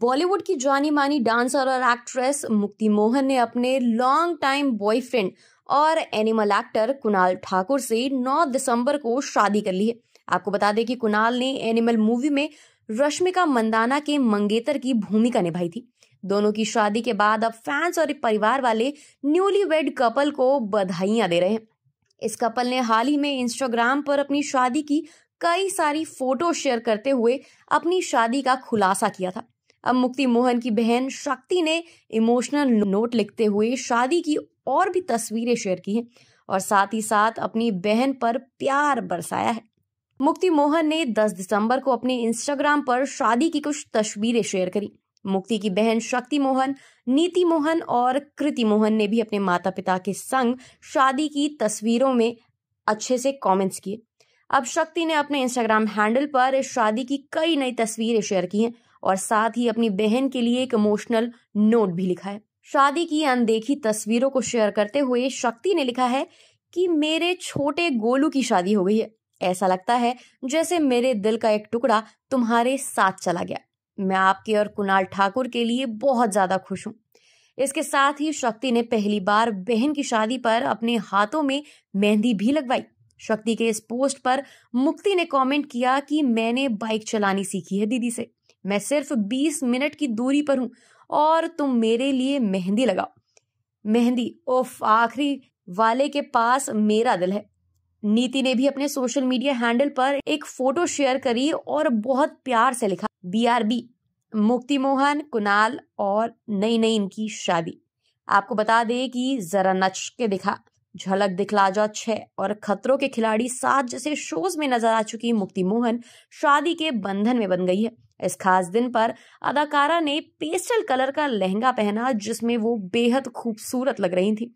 बॉलीवुड की जानी मानी डांसर और एक्ट्रेस मुक्ति मोहन ने अपने लॉन्ग टाइम बॉयफ्रेंड और एनिमल एक्टर कुणाल ठाकुर से 9 दिसंबर को शादी कर ली है आपको बता दें कि कुणाल ने एनिमल मूवी में रश्मिका मंदाना के मंगेतर की भूमिका निभाई थी दोनों की शादी के बाद अब फैंस और परिवार वाले न्यूली वेड कपल को बधाइयां दे रहे हैं इस कपल ने हाल ही में इंस्टाग्राम पर अपनी शादी की कई सारी फोटो शेयर करते हुए अपनी शादी का खुलासा किया था अब मुक्ति मोहन की बहन शक्ति ने इमोशनल नोट लिखते हुए शादी की और भी तस्वीरें शेयर की हैं और साथ ही साथ अपनी बहन पर प्यार बरसाया है मुक्ति मोहन ने 10 दिसंबर को अपने इंस्टाग्राम पर शादी की कुछ तस्वीरें शेयर करी मुक्ति की बहन शक्ति मोहन नीति मोहन और कृति मोहन ने भी अपने माता पिता के संग शादी की तस्वीरों में अच्छे से कमेंट्स किए अब शक्ति ने अपने इंस्टाग्राम हैंडल पर शादी की कई नई तस्वीरें शेयर की हैं और साथ ही अपनी बहन के लिए एक इमोशनल नोट भी लिखा है शादी की अनदेखी तस्वीरों को शेयर करते हुए शक्ति ने लिखा है कि मेरे छोटे गोलू की शादी हो गई है ऐसा लगता है जैसे मेरे दिल का एक टुकड़ा तुम्हारे साथ चला गया मैं आपके और कुणाल ठाकुर के लिए बहुत ज्यादा खुश हूँ इसके साथ ही शक्ति ने पहली बार बहन की शादी पर अपने हाथों में मेहंदी भी लगवाई शक्ति के इस पोस्ट पर मुक्ति ने कमेंट किया कि मैंने बाइक चलानी सीखी है दीदी से मैं सिर्फ बीस मिनट की दूरी पर हूं और तुम मेरे लिए मेहंदी लगाओ मेहंदी ओफ आखिरी वाले के पास मेरा दिल है नीति ने भी अपने सोशल मीडिया हैंडल पर एक फोटो शेयर करी और बहुत प्यार से लिखा बी आर बी मुक्ति मोहन कुणाल और नई नई इनकी शादी आपको बता दें कि जरा नच के दिखा झलक दिखला जा छः और खतरों के खिलाड़ी सात जैसे शोज में नजर आ चुकी मुक्ति मोहन शादी के बंधन में बन गई है इस खास दिन पर अदाकारा ने पेस्टल कलर का लहंगा पहना जिसमें वो बेहद खूबसूरत लग रही थी